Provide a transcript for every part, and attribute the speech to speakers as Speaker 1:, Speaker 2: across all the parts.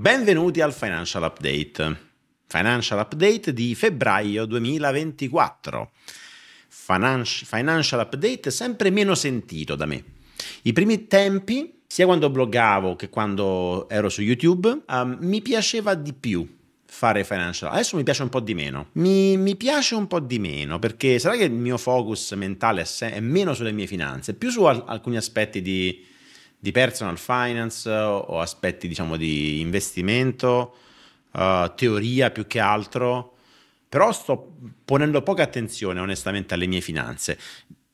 Speaker 1: Benvenuti al Financial Update. Financial Update di febbraio 2024. Financial Update sempre meno sentito da me. I primi tempi, sia quando bloggavo che quando ero su YouTube, um, mi piaceva di più fare financial. Adesso mi piace un po' di meno. Mi, mi, piace un po' di meno perché sarà che il mio focus mentale è, meno sulle mie finanze, più su al alcuni aspetti di di personal finance o aspetti diciamo di investimento, uh, teoria più che altro, però sto ponendo poca attenzione onestamente alle mie finanze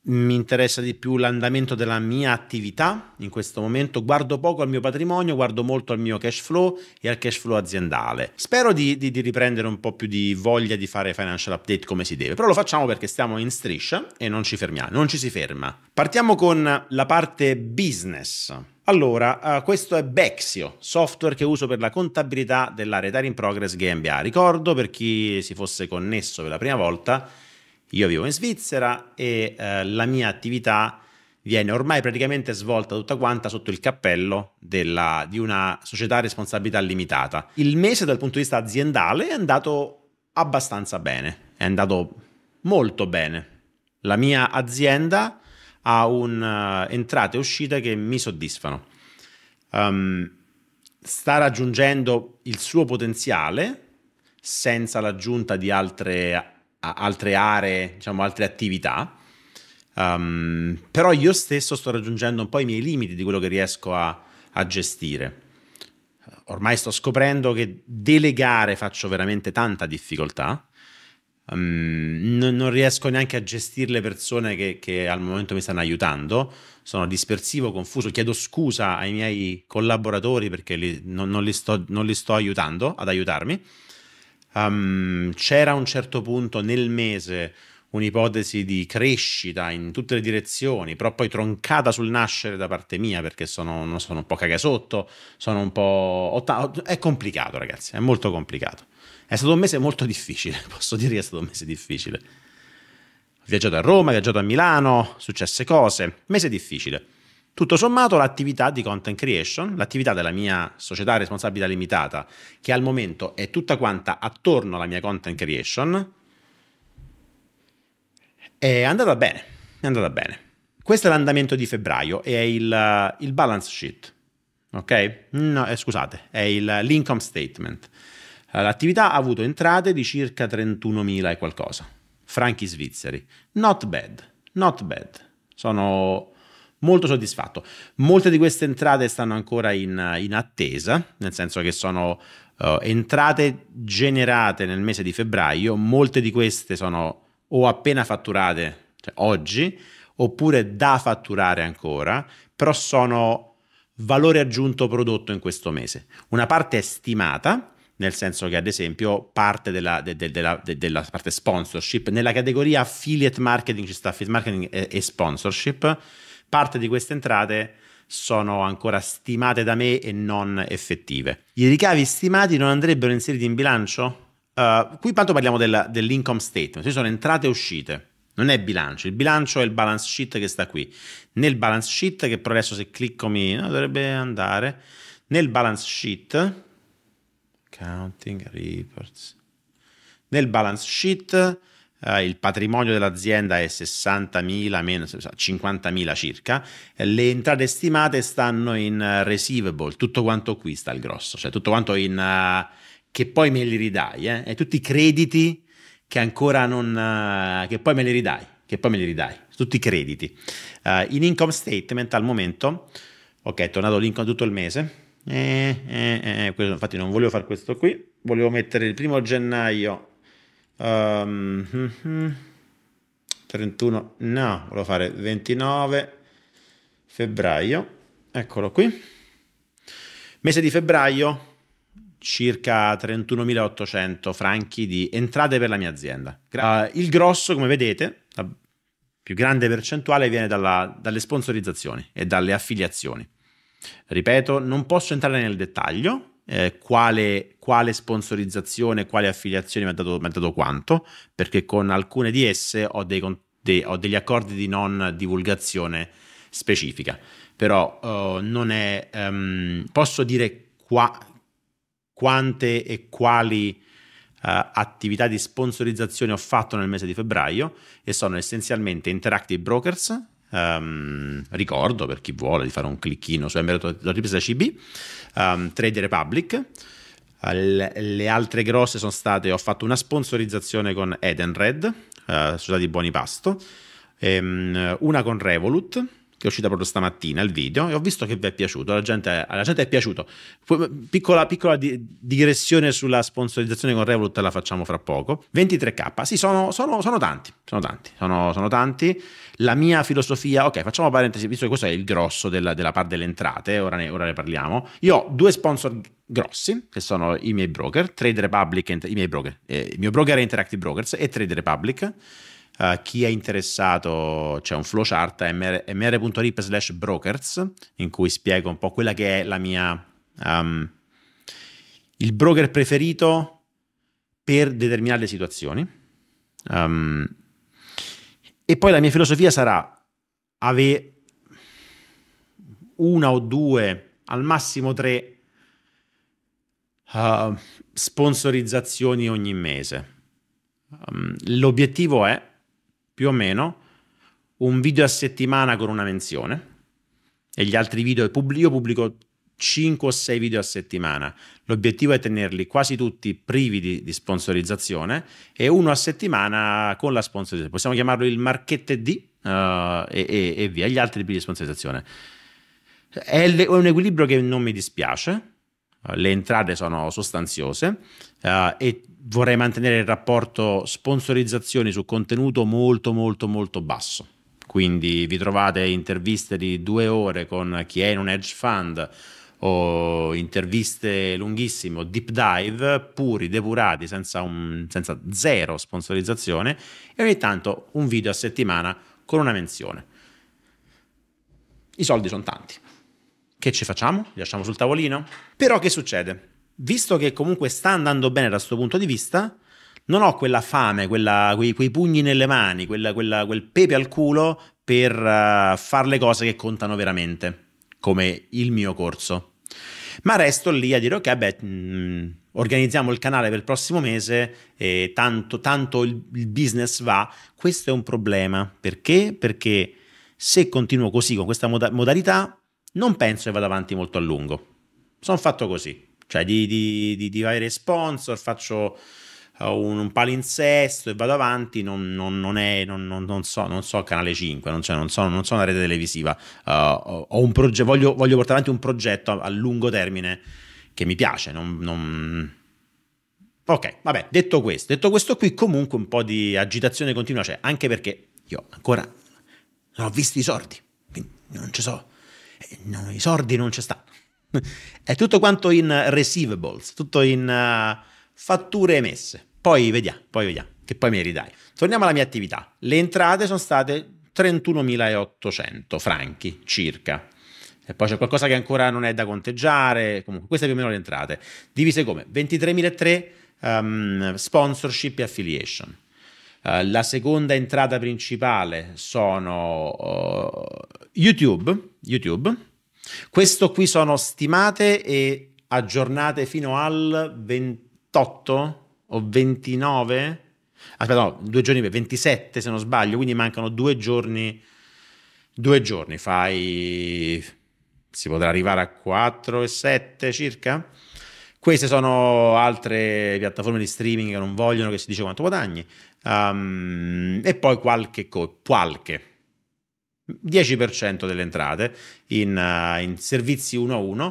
Speaker 1: mi interessa di più l'andamento della mia attività in questo momento, guardo poco al mio patrimonio, guardo molto al mio cash flow e al cash flow aziendale. Spero di, di, di, riprendere un po' più di voglia di fare financial update come si deve, però lo facciamo perché stiamo in striscia e non ci fermiamo, non ci si ferma. Partiamo con la parte business. Allora, uh, questo è Bexio, software che uso per la contabilità della Retiring Progress GmbH. Ricordo per chi si fosse connesso per la prima volta io vivo in Svizzera e eh, la mia attività viene ormai praticamente svolta tutta quanta sotto il cappello della, di una società a responsabilità limitata. Il mese dal punto di vista aziendale è andato abbastanza bene, è andato molto bene. La mia azienda ha un'entrata eh, e uscita che mi soddisfano. Um, sta raggiungendo il suo potenziale senza l'aggiunta di altre altre aree, diciamo, altre attività. Um, però io stesso sto raggiungendo un po' i miei limiti di quello che riesco a, a gestire. Ormai sto scoprendo che delegare faccio veramente tanta difficoltà. Um, non, non, riesco neanche a gestire le persone che, che, al momento mi stanno aiutando. Sono dispersivo, confuso. Chiedo scusa ai miei collaboratori perché li, non, non, li sto, non li sto aiutando ad aiutarmi. Um, c'era a un certo punto nel mese un'ipotesi di crescita in tutte le direzioni, però poi troncata sul nascere da parte mia perché sono, sono un po' cagasotto, sono un po'... è complicato ragazzi, è molto complicato. È stato un mese molto difficile, posso dire che è stato un mese difficile. Ho viaggiato a Roma, ho viaggiato a Milano, successe cose, mese difficile. Tutto sommato l'attività di content creation, l'attività della mia società responsabilità limitata, che al momento è tutta quanta attorno alla mia content creation, è andata bene, è andata bene. Questo è l'andamento di febbraio e è il, il balance sheet, ok? No, eh, scusate, è il, l'income statement. L'attività ha avuto entrate di circa 31.000 e qualcosa, franchi svizzeri. Not bad, not bad. Sono molto soddisfatto. Molte di queste entrate stanno ancora in, in attesa, nel senso che sono uh, entrate generate nel mese di febbraio, molte di queste sono o appena fatturate cioè oggi oppure da fatturare ancora, però sono valore aggiunto prodotto in questo mese. Una parte è stimata, nel senso che ad esempio parte della, de, de, de, della parte sponsorship, nella categoria affiliate marketing ci sta affiliate marketing e, e sponsorship, Parte di queste entrate sono ancora stimate da me e non effettive. I ricavi stimati non andrebbero inseriti in bilancio? Uh, qui tanto parliamo della, dell'income statement, ci sono entrate e uscite, non è bilancio, il bilancio è il balance sheet che sta qui. Nel balance sheet, che però adesso se clicco mi no, dovrebbe andare, nel balance sheet, accounting reports, nel balance sheet eh, il patrimonio dell'azienda è 60.000, meno, 50.000 circa, eh, le entrate stimate stanno in eh, receivable, tutto quanto qui sta il grosso, cioè tutto quanto in... Uh, che poi me li ridai, eh? e tutti i crediti che ancora non... Uh, che poi me li ridai, che poi me li ridai, tutti i crediti. Uh, in income statement al momento, ok, è tornato l'income tutto il mese, eh, eh, eh, infatti non volevo fare questo qui, volevo mettere il primo gennaio 31, ehm, no, volevo fare 29 febbraio, eccolo qui. Mese di febbraio, circa 31.800 franchi di entrate per la mia azienda. Uh, il grosso, come vedete, la più grande percentuale viene dalla, dalle sponsorizzazioni e dalle affiliazioni. Ripeto, non posso entrare nel dettaglio, eh, quale, quale, sponsorizzazione, quale affiliazione mi ha, dato, mi ha, dato, quanto, perché con alcune di esse ho, dei, de, ho degli accordi di non divulgazione specifica. Però oh, non è... Um, posso dire qua, quante e quali... Uh, attività di sponsorizzazione ho fatto nel mese di febbraio e sono essenzialmente Interactive Brokers, Um, ricordo per chi vuole di fare un clicchino su emerito.cb, um, ehm, Trade Republic. le, altre grosse sono state, ho fatto una sponsorizzazione con Edenred, uh, eh, società di buoni pasto, um, una con Revolut, che è uscita proprio stamattina il video e ho visto che vi è piaciuto, alla gente, alla gente è piaciuto. Piccola, piccola digressione sulla sponsorizzazione con Revolut la facciamo fra poco. 23k, sì, sono, sono, sono tanti, sono tanti, sono, sono, tanti. La mia filosofia, ok, facciamo parentesi, visto che questo è il grosso della, della parte delle entrate, ora ne, ora ne parliamo. Io ho due sponsor grossi, che sono i miei broker, Trade Republic, i miei broker, eh, il mio broker è Interactive Brokers e Trade Republic Uh, chi è interessato c'è un flowchart mr, mr.rip slash brokers in cui spiego un po' quella che è la mia um, il broker preferito per determinare le situazioni um, e poi la mia filosofia sarà avere una o due al massimo tre uh, sponsorizzazioni ogni mese um, l'obiettivo è più o meno un video a settimana con una menzione e gli altri video io pubblico 5 o 6 video a settimana. L'obiettivo è tenerli quasi tutti privi di, di, sponsorizzazione e uno a settimana con la sponsorizzazione. Possiamo chiamarlo il marchettedì uh, eh, e, e, e, via, gli altri privi di sponsorizzazione. È, è un equilibrio che non mi dispiace eh, le entrate sono sostanziose uh, e vorrei mantenere il rapporto sponsorizzazioni su contenuto molto molto molto basso. Quindi vi trovate interviste di due ore con chi è in un hedge fund o interviste lunghissime deep dive puri, depurati, senza, un, senza zero sponsorizzazione e ogni tanto un video a settimana con una menzione. I soldi sono tanti. Che ci facciamo? Li lasciamo sul tavolino? Però che succede? Visto che comunque sta andando bene da questo punto di vista, non ho quella fame, quella, quei, quei, pugni nelle mani, quella, quella, quel pepe al culo per uh, eh, fare le cose che contano veramente, come il mio corso. Ma resto lì a dire, ok, beh, mh, mm, organizziamo il canale per il prossimo mese e tanto, tanto il, il business va. Questo è un problema. Perché? Perché se continuo così con questa moda- modalità, non penso che vada avanti molto a lungo. Sono fatto così, cioè di, di, di, di avere sponsor, faccio eh, un, un, palinsesto e vado avanti, non, non, non è, non, non, so, non so Canale 5, non, cioè, so, non, so, una rete televisiva, uh, ho un progetto, voglio, voglio, portare avanti un progetto a, a lungo termine che mi piace, non... Ok, vabbè, detto questo, detto questo qui comunque un po' di agitazione continua c'è, cioè, anche perché io ancora non ho visto i sordi, quindi non ci so no, i sordi non ci stanno. È tutto quanto in receivables, tutto in uh, fatture emesse. Poi vediamo, poi vediamo, che poi mi ridai. Torniamo alla mia attività. Le entrate sono state 31.800 franchi circa. E poi c'è qualcosa che ancora non è da conteggiare. Comunque, queste più o meno le entrate. Divise come? 23.300 um, ehm, sponsorship e affiliation. Uh, la seconda entrata principale sono uh, YouTube, YouTube questo qui sono stimate e aggiornate fino al 28 o 29? Aspetta, no, due giorni, 27 se non sbaglio, quindi mancano due giorni. Due giorni fai... si potrà arrivare a 4 e 7 circa? Queste sono altre piattaforme di streaming che non vogliono che si dice quanto guadagni. Um, e poi qualche, co- qualche 10% delle entrate in, uh, in servizi 1 a 1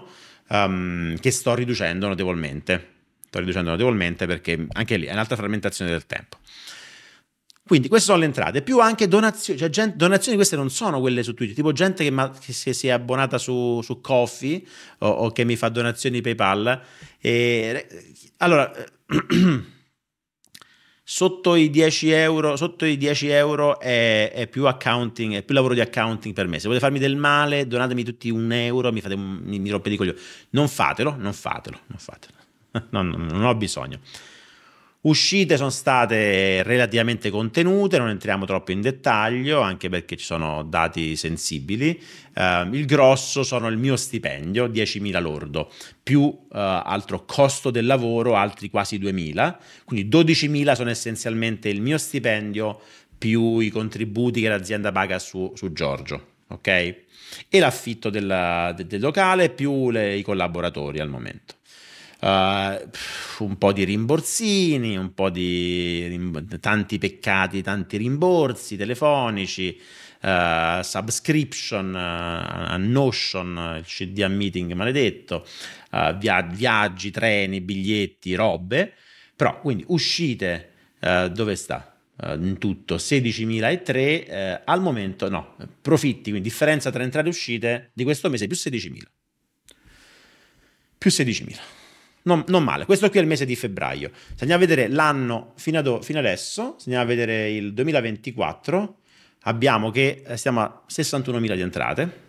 Speaker 1: um, ehm, che sto riducendo notevolmente. Sto riducendo notevolmente perché anche lì è un'altra frammentazione del tempo. Quindi queste sono le entrate, più anche donazioni, cioè gente, donazioni queste non sono quelle su Twitch, tipo gente che, ma, che si, è abbonata su, su Coffee o, o, che mi fa donazioni PayPal. E, allora... sotto i 10 euro, i 10 euro è, è, più accounting, è più lavoro di accounting per me. Se volete farmi del male, donatemi tutti un euro, mi, fate, mi, mi rompete i coglioni. Non fatelo, non fatelo, non fatelo. no, no, non ho bisogno. Uscite sono state relativamente contenute, non entriamo troppo in dettaglio, anche perché ci sono dati sensibili. Uh, il grosso sono il mio stipendio, 10.000 lordo, più uh, altro costo del lavoro, altri quasi 2.000, quindi 12.000 sono essenzialmente il mio stipendio più i contributi che l'azienda paga su, su Giorgio, ok? E l'affitto della, del, del locale più le, i collaboratori al momento. Uh, un po' di rimborsini, un po' di tanti peccati, tanti rimborsi telefonici, uh, subscription eh, a Notion, il CDA meeting maledetto, via- viaggi, treni, biglietti, robe. Però quindi uscite dove sta? in tutto 16.003 eh, al momento no, profitti, quindi differenza tra entrate e uscite di questo mese più 16.000. Più 16.000 non, non, male. Questo qui è il mese di febbraio. Se andiamo a vedere l'anno fino, ad, fino adesso, se andiamo a vedere il 2024, abbiamo che eh, siamo a 61.000 di entrate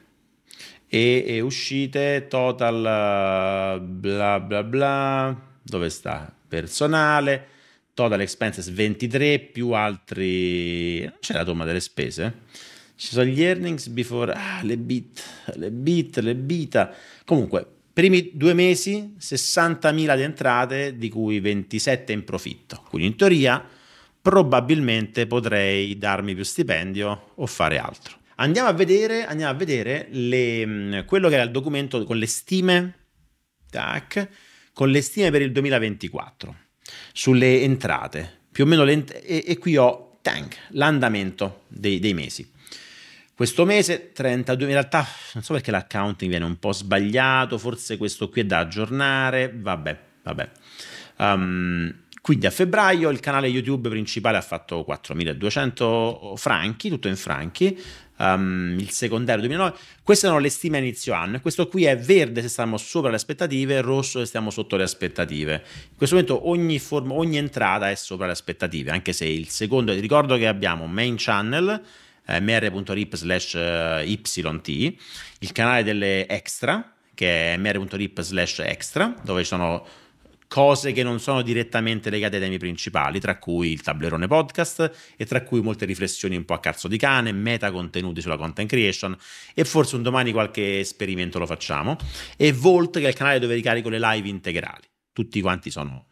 Speaker 1: e, e uscite total eh, bla bla bla, dove sta? Personale, total expenses 23 più altri... C'è la tomba delle spese? Ci sono gli earnings before... Ah, le bit, le bit, le bita. Comunque, Primi due mesi 60.000 di entrate, di cui 27 in profitto. Quindi in teoria probabilmente potrei darmi più stipendio o fare altro. Andiamo a vedere, andiamo a vedere le, quello che era il documento con le stime, tac, con le stime per il 2024, sulle entrate, più o meno le, e, e qui ho tank, l'andamento dei, dei mesi. Questo mese 32, in realtà non so perché l'accounting viene un po' sbagliato, forse questo qui è da aggiornare, vabbè, vabbè. Um, quindi a febbraio il canale YouTube principale ha fatto 4.200 franchi, tutto in franchi, um, il secondario 2009. Queste sono le stime a inizio anno. Questo qui è verde se stiamo sopra le aspettative, rosso se stiamo sotto le aspettative. In questo momento ogni, form- ogni entrata è sopra le aspettative, anche se il secondo, ricordo che abbiamo main channel, eh, mr.rip slash eh, yt, il canale delle extra, che è mr.rip slash extra, dove ci sono cose che non sono direttamente legate ai temi principali, tra cui il tablerone podcast e tra cui molte riflessioni un po' a cazzo di cane, meta contenuti sulla content creation e forse un domani qualche esperimento lo facciamo e Volt che è il canale dove ricarico le live integrali. Tutti quanti sono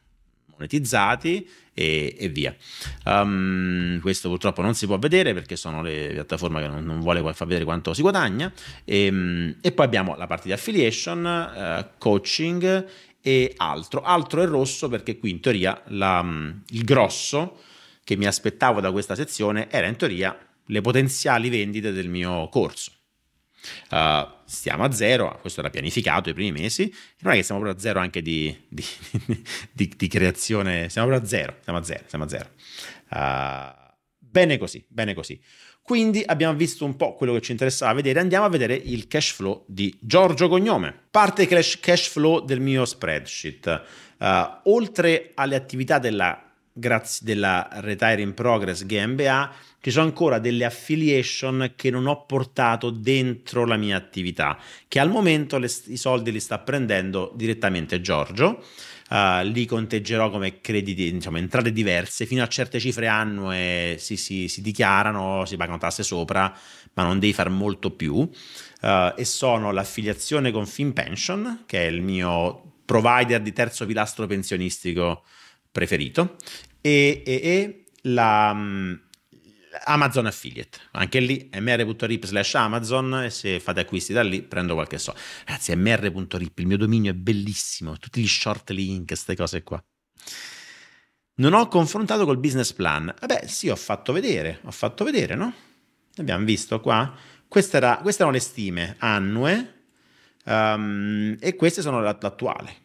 Speaker 1: monetizzati e, e via. Um, questo purtroppo non si può vedere perché sono le piattaforme che non, non vuole far vedere quanto si guadagna. E, ehm, e poi abbiamo la parte di affiliation, uh, coaching e altro. Altro è rosso perché qui in teoria la, mm, il grosso che mi aspettavo da questa sezione era in teoria le potenziali vendite del mio corso. Uh, stiamo a zero, ah, questo era pianificato i primi mesi, non è che siamo proprio a zero anche di, di, di, di creazione, siamo proprio a zero, siamo a zero, siamo a zero. Uh, bene così, bene così. Quindi abbiamo visto un po' quello che ci interessava vedere, andiamo a vedere il cash flow di Giorgio Cognome. Parte cash flow del mio spreadsheet. Uh, oltre alle attività della grazie della Retire in Progress GmbH, ci sono ancora delle affiliation che non ho portato dentro la mia attività, che al momento le, i soldi li sta prendendo direttamente Giorgio. Uh, li conteggerò come crediti, diciamo, entrate diverse, fino a certe cifre annue si, si, si dichiarano, si pagano tasse sopra, ma non devi far molto più. Uh, e sono l'affiliazione con FinPension, che è il mio provider di terzo pilastro pensionistico preferito, e, e, e la, mm, Amazon Affiliate, anche lì mr.rip slash Amazon e se fate acquisti da lì prendo qualche soldo. Ragazzi, mr.rip, il mio dominio è bellissimo, tutti gli short link, queste cose qua. Non ho confrontato col business plan. Vabbè, sì, ho fatto vedere, ho fatto vedere, no? Abbiamo visto qua. Queste, era, queste erano le stime annue um, e queste sono l'attuale.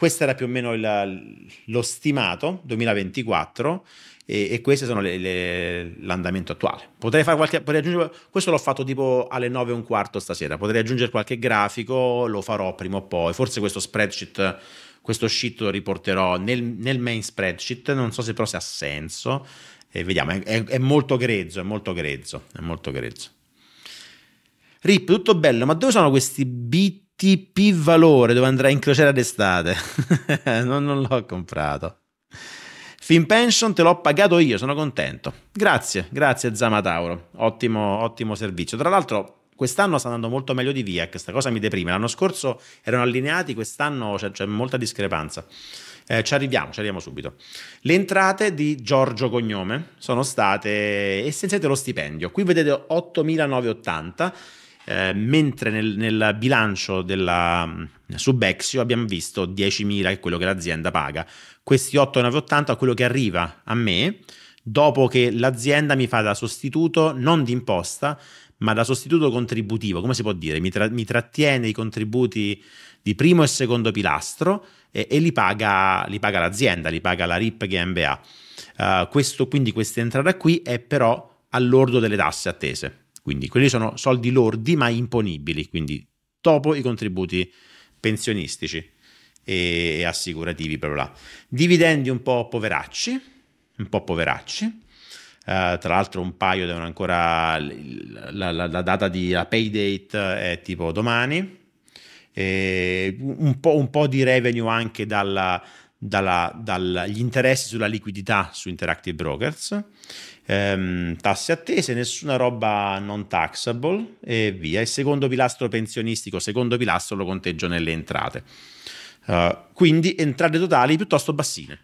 Speaker 1: Questo era più o meno il, lo stimato 2024 e, e questo è l'andamento attuale. Potrei fare qualche, potrei aggiungere, questo l'ho fatto tipo alle 9 e un quarto stasera, potrei aggiungere qualche grafico, lo farò prima o poi, forse questo spreadsheet, questo sheet lo riporterò nel, nel main spreadsheet, non so se però se ha senso, e vediamo, è, è, è molto grezzo, è molto grezzo, è molto grezzo. Rip, tutto bello, ma dove sono questi bit? TP Valore dove andrai in crociera d'estate. non, non l'ho comprato. Fin pension te l'ho pagato io, sono contento. Grazie, grazie Zamatauro. Ottimo, ottimo servizio. Tra l'altro, quest'anno sta andando molto meglio di via, questa cosa mi deprime. L'anno scorso erano allineati, quest'anno c'è, c'è molta discrepanza. Eh, ci arriviamo, ci arriviamo subito. Le entrate di Giorgio Cognome sono state essenzialmente lo stipendio. Qui vedete 8.980 eh, mentre nel, nel, bilancio della mm, Subexio abbiamo visto 10.000 che è quello che l'azienda paga. Questi 8,980 è quello che arriva a me dopo che l'azienda mi fa da sostituto non di imposta, ma da sostituto contributivo, come si può dire? Mi, tra, mi trattiene i contributi di primo e secondo pilastro e, e li, paga, li, paga, l'azienda, li paga la RIP GmbH. Eh, uh, questo, quindi questa entrata qui è però all'ordo delle tasse attese. Quindi quelli sono soldi lordi ma imponibili, quindi dopo i contributi pensionistici e assicurativi. Bla bla. Dividendi un po' poveracci, un po' poveracci. Uh, tra l'altro un paio devono ancora la, la, la data di la pay date è tipo domani un po', un, po', di revenue anche dalla, dalla, dagli interessi sulla liquidità su Interactive Brokers ehm, tasse attese, nessuna roba non taxable e via. Il secondo pilastro pensionistico, secondo pilastro lo conteggio nelle entrate. Uh, quindi entrate totali piuttosto bassine.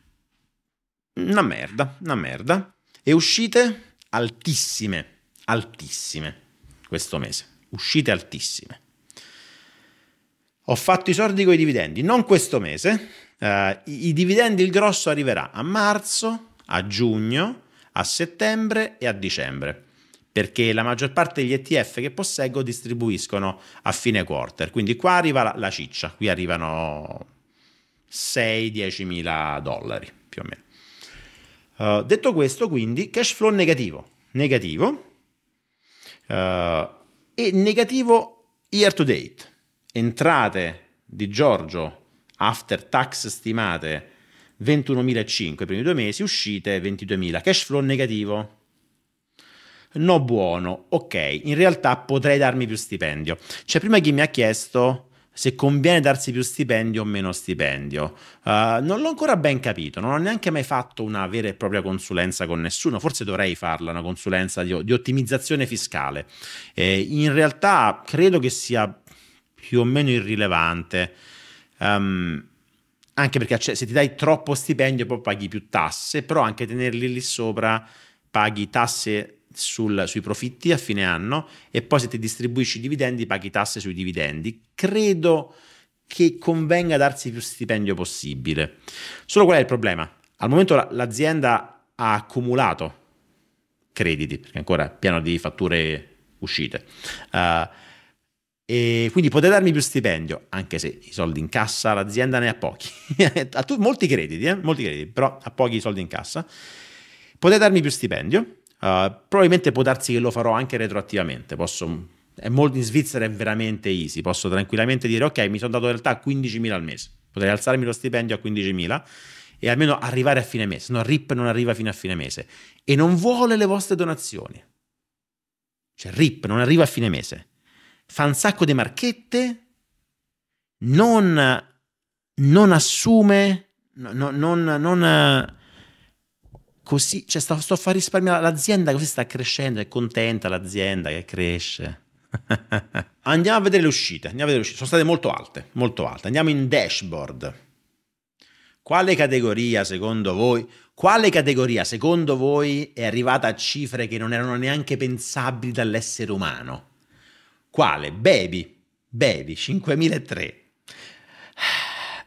Speaker 1: Una merda, una merda. E uscite altissime, altissime questo mese. Uscite altissime. Ho fatto i soldi con i dividendi, non questo mese. Uh, i, I dividendi, il grosso arriverà a marzo, a giugno, a settembre e a dicembre perché la maggior parte degli ETF che posseggo distribuiscono a fine quarter, quindi qua arriva la, la ciccia, qui arrivano 6-10 mila dollari più o meno. Uh, detto questo, quindi cash flow negativo, negativo uh, e negativo year to date. Entrate di Giorgio after tax stimate 21.500 i primi due mesi, uscite 22.000, cash flow negativo. No buono, ok, in realtà potrei darmi più stipendio. C'è cioè, prima chi mi ha chiesto se conviene darsi più stipendio o meno stipendio. Uh, non l'ho ancora ben capito, non ho neanche mai fatto una vera e propria consulenza con nessuno, forse dovrei farla, una consulenza di, di ottimizzazione fiscale. Eh, in realtà credo che sia più o meno irrilevante. Um, anche perché cioè, se ti dai troppo stipendio poi paghi più tasse, però anche tenerli lì sopra paghi tasse sul, sui profitti a fine anno e poi se ti distribuisci i dividendi paghi tasse sui dividendi. Credo che convenga darsi più stipendio possibile. Solo qual è il problema? Al momento l'azienda ha accumulato crediti, perché ancora piano di fatture uscite. Uh, e quindi potete darmi più stipendio, anche se i soldi in cassa l'azienda ne ha pochi, ha tu, molti crediti, eh? molti crediti, però ha pochi soldi in cassa. Potete darmi più stipendio, uh, probabilmente può darsi che lo farò anche retroattivamente, posso, molto, in Svizzera è veramente easy, posso tranquillamente dire ok mi sono dato in realtà 15.000 al mese, potrei alzarmi lo stipendio a 15.000 e almeno arrivare a fine mese, no RIP non arriva fino a fine mese e non vuole le vostre donazioni, cioè RIP non arriva a fine mese fa un sacco di marchette, non, non assume, no, non, non, così, cioè sto, sto a far risparmiare l'azienda così sta crescendo, è contenta l'azienda che cresce. andiamo a vedere le uscite, andiamo a vedere le uscite, sono state molto alte, molto alte. Andiamo in dashboard. Quale categoria secondo voi quale categoria secondo voi è arrivata a cifre che non erano neanche pensabili dall'essere umano? quale Baby, Baby 5003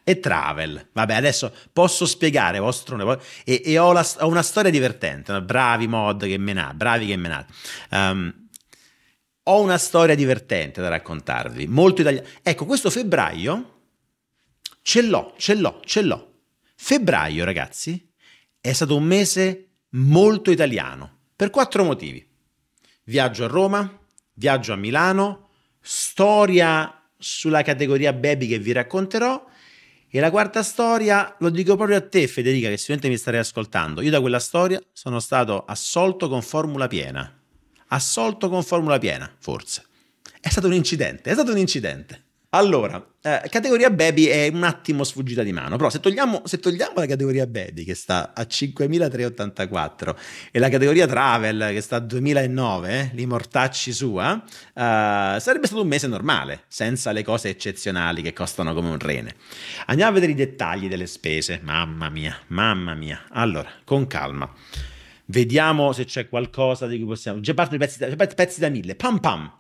Speaker 1: e Travel. Vabbè, adesso posso spiegare vostro e, e ho, la, ho, una storia divertente, bravi mod che menate, bravi che me Um, ho una storia divertente da raccontarvi, molto italiana. Ecco, questo febbraio ce l'ho, ce l'ho, ce l'ho. Febbraio, ragazzi, è stato un mese molto italiano, per quattro motivi. Viaggio a Roma, viaggio a Milano, storia sulla categoria baby che vi racconterò e la quarta storia lo dico proprio a te Federica che sicuramente mi starei ascoltando. Io da quella storia sono stato assolto con formula piena. Assolto con formula piena, forse. È stato un incidente, è stato un incidente. Allora, eh, categoria baby è un attimo sfuggita di mano, però se togliamo, se togliamo, la categoria baby che sta a 5.384 e la categoria travel che sta a 2.009, eh, li sua, eh, sarebbe stato un mese normale, senza le cose eccezionali che costano come un rene. Andiamo a vedere i dettagli delle spese, mamma mia, mamma mia. Allora, con calma. Vediamo se c'è qualcosa di cui possiamo... Già parto i pezzi da, pezzi da mille, pam pam,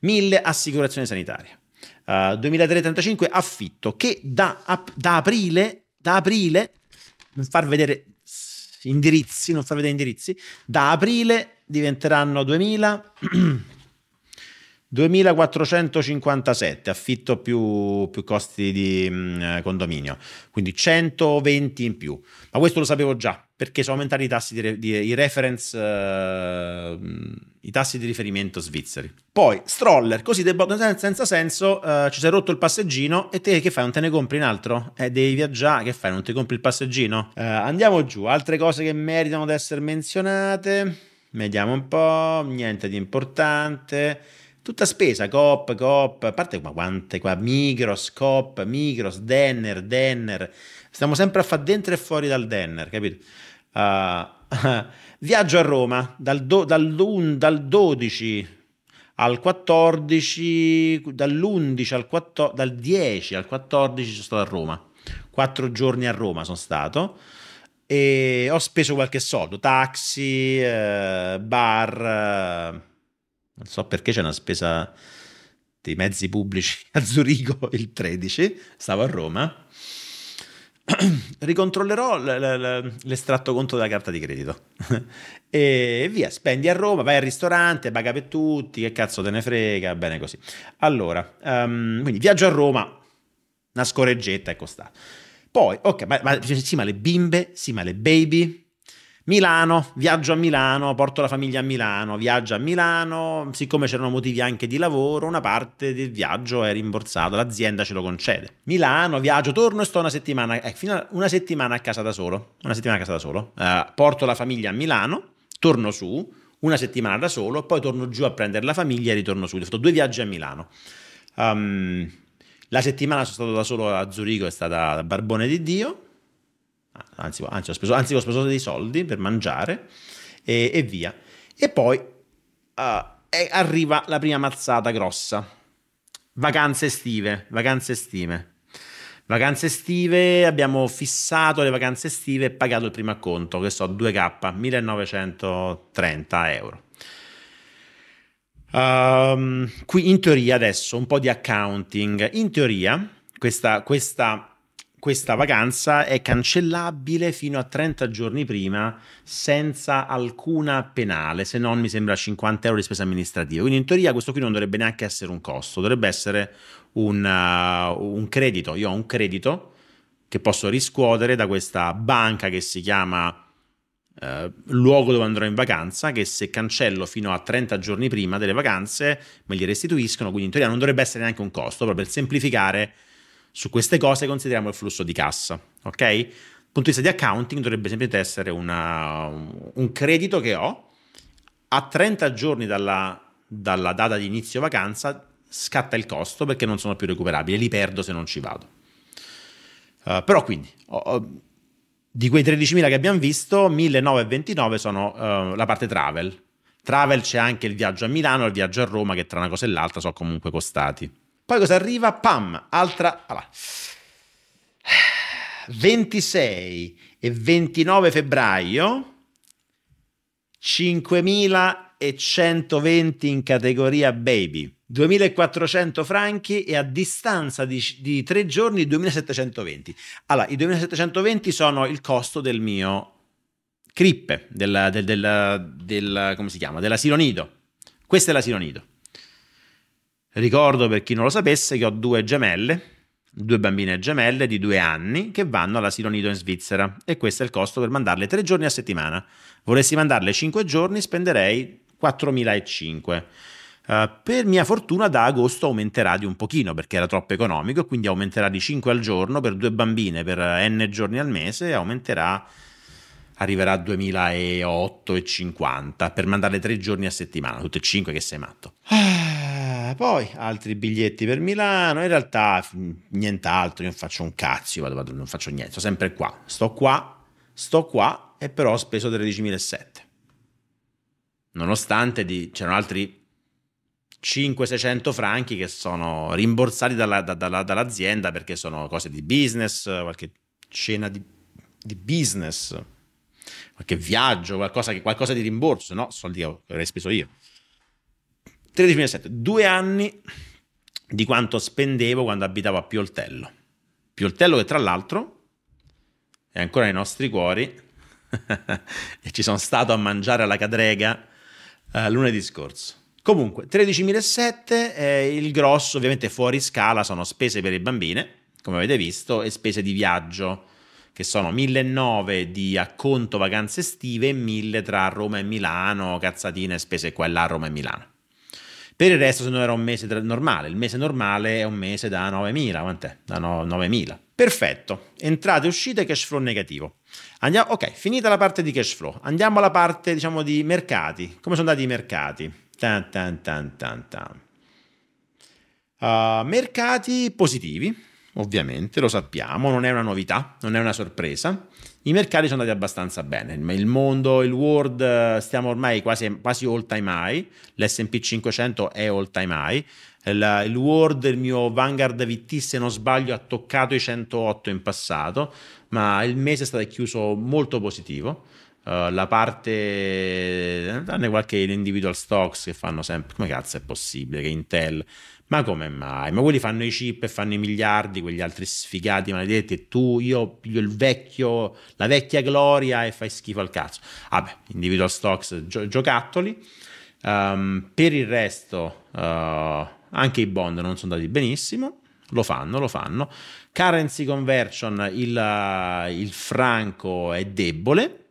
Speaker 1: mille assicurazioni sanitarie. Uh, eh, 2335 affitto che da, ap- da, aprile, da aprile, non far vedere indirizzi, non far vedere indirizzi, da aprile diventeranno 2000. 2457 affitto più, più costi di mh, mm, condominio, quindi 120 in più. Ma questo lo sapevo già perché sono aumentati i tassi di, di i reference, uh, i tassi di riferimento svizzeri. Poi stroller, così debotto senza senso, uh, ci sei rotto il passeggino e te che fai? Non te ne compri un altro? Eh, devi viaggiare, che fai? Non ti compri il passeggino? Uh, andiamo giù, altre cose che meritano di essere menzionate. Vediamo un po', niente di importante. Tutta spesa, cop, cop, a parte ma quante qua, Migros, Coop, Migros, Denner, Denner. Stiamo sempre a fare dentro e fuori dal Denner, capito? Uh, viaggio a Roma dal, do, dal, dal 12 al 14, dall'11 al 14, dal 10 al 14 sono stato a Roma. Quattro giorni a Roma sono stato e ho speso qualche soldo, taxi, eh, bar. Eh, non so perché c'è una spesa dei mezzi pubblici a Zurigo il 13, stavo a Roma. Ricontrollerò l- l- l- l'estratto conto della carta di credito e via. Spendi a Roma, vai al ristorante, paga per tutti. Che cazzo te ne frega? Bene così. Allora, um, quindi viaggio a Roma, una scoreggetta è costata. Poi, ok, ma, ma, sì, ma le bimbe, sì, ma le baby, Milano, viaggio a Milano, porto la famiglia a Milano, viaggio a Milano, siccome c'erano motivi anche di lavoro, una parte del viaggio è rimborsata, l'azienda ce lo concede. Milano, viaggio, torno e sto una settimana, eh, fino a una settimana a casa da solo, una settimana a casa da solo, eh, porto la famiglia a Milano, torno su, una settimana da solo, poi torno giù a prendere la famiglia e ritorno su, ho fatto due viaggi a Milano. Um, la settimana sono stato da solo a Zurigo, è stata barbone di Dio, anzi, anzi, ho speso, anzi, ho speso dei soldi per mangiare e, e via. E poi uh, arriva la prima mazzata grossa. Vacanze estive, vacanze estive. Vacanze estive, abbiamo fissato le vacanze estive e pagato il primo acconto, che so, 2K, 1930 euro. Um, qui in teoria adesso un po' di accounting. In teoria questa, questa questa vacanza è cancellabile fino a 30 giorni prima senza alcuna penale, se non mi sembra 50 euro di spesa amministrativa. Quindi in teoria questo qui non dovrebbe neanche essere un costo, dovrebbe essere un, uh, un credito. Io ho un credito che posso riscuotere da questa banca che si chiama Uh, luogo dove andrò in vacanza che se cancello fino a 30 giorni prima delle vacanze me li restituiscono quindi in teoria non dovrebbe essere neanche un costo proprio per semplificare su queste cose consideriamo il flusso di cassa, ok? Dal punto di vista di accounting dovrebbe semplicemente essere una, un credito che ho a 30 giorni dalla, dalla data di inizio vacanza scatta il costo perché non sono più recuperabili, li perdo se non ci vado. Uh, però quindi oh, oh, di quei 13.000 che abbiamo visto, 1.929 sono uh, la parte travel. Travel c'è anche il viaggio a Milano il viaggio a Roma che tra una cosa e l'altra sono comunque costati. Poi cosa arriva? Pam, altra... Allora. 26 e 29 febbraio, 5.120 in categoria baby, 2.400 franchi e a distanza di, di tre giorni 2.720. Allora, i 2.720 sono il costo del mio crippe, della, del, della, della, come si chiama, dell'asilo nido. Questa è l'asilo nido. Ricordo per chi non lo sapesse che ho due gemelle, due bambine gemelle di due anni che vanno all'asilo nido in Svizzera e questo è il costo per mandarle tre giorni a settimana. Volessi mandarle cinque giorni spenderei 4.005. Uh, eh, per mia fortuna da agosto aumenterà di un pochino perché era troppo economico e quindi aumenterà di 5 al giorno per due bambine per eh, n giorni al mese e aumenterà arriverà a 2008,50 per mandarle tre giorni a settimana, tutte e cinque che sei matto. Ah poi altri biglietti per Milano. In realtà mm, nient'altro, io non faccio un cazzo, io vado, vado, non faccio niente, sto sempre qua. Sto qua, sto qua e però ho speso 13.700. Nonostante di, c'erano altri 500-600 franchi che sono rimborsati dalla, da, dalla, dall'azienda perché sono cose di business, qualche cena di, di business, qualche viaggio, qualcosa, qualcosa, di rimborso, no? Soldi che avrei speso io. 13.700, due anni di quanto spendevo quando abitavo a Pioltello. Pioltello che tra l'altro è ancora nei nostri cuori e ci sono stato a mangiare alla Cadrega eh, lunedì scorso. Comunque, 13.700 eh, il grosso, ovviamente fuori scala, sono spese per le bambine, come avete visto, e spese di viaggio, che sono 1.900 di acconto vacanze estive e 1.000 tra Roma e Milano, cazzatine spese qua e là a Roma e Milano. Per il resto, se no, era un mese normale. Il mese normale è un mese da 9.000, quant'è? Da no, 9.000. Perfetto, entrate, uscite, cash flow negativo. Andiamo, ok, finita la parte di cash flow, andiamo alla parte, diciamo, di mercati. Come sono andati i mercati? Tan, tan, tan, tan, tan. Uh, mercati positivi, ovviamente, lo sappiamo, non è una novità, non è una sorpresa. I mercati sono andati abbastanza bene, il mondo, il world, stiamo ormai quasi, quasi all time high, l'SP 500 è all time high, il, il world, il mio Vanguard VT se non sbaglio ha toccato i 108 in passato, ma il mese è stato chiuso molto positivo. Uh, la parte tranne qualche individual stocks che fanno sempre come cazzo è possibile che Intel ma come mai ma quelli fanno i chip e fanno i miliardi quegli altri sfigati maledetti e tu io piglio il vecchio la vecchia gloria e fai schifo al cazzo vabbè individual stocks gio- giocattoli um, per il resto uh, anche i bond non sono andati benissimo lo fanno, lo fanno. Currency conversion, il, il franco è debole,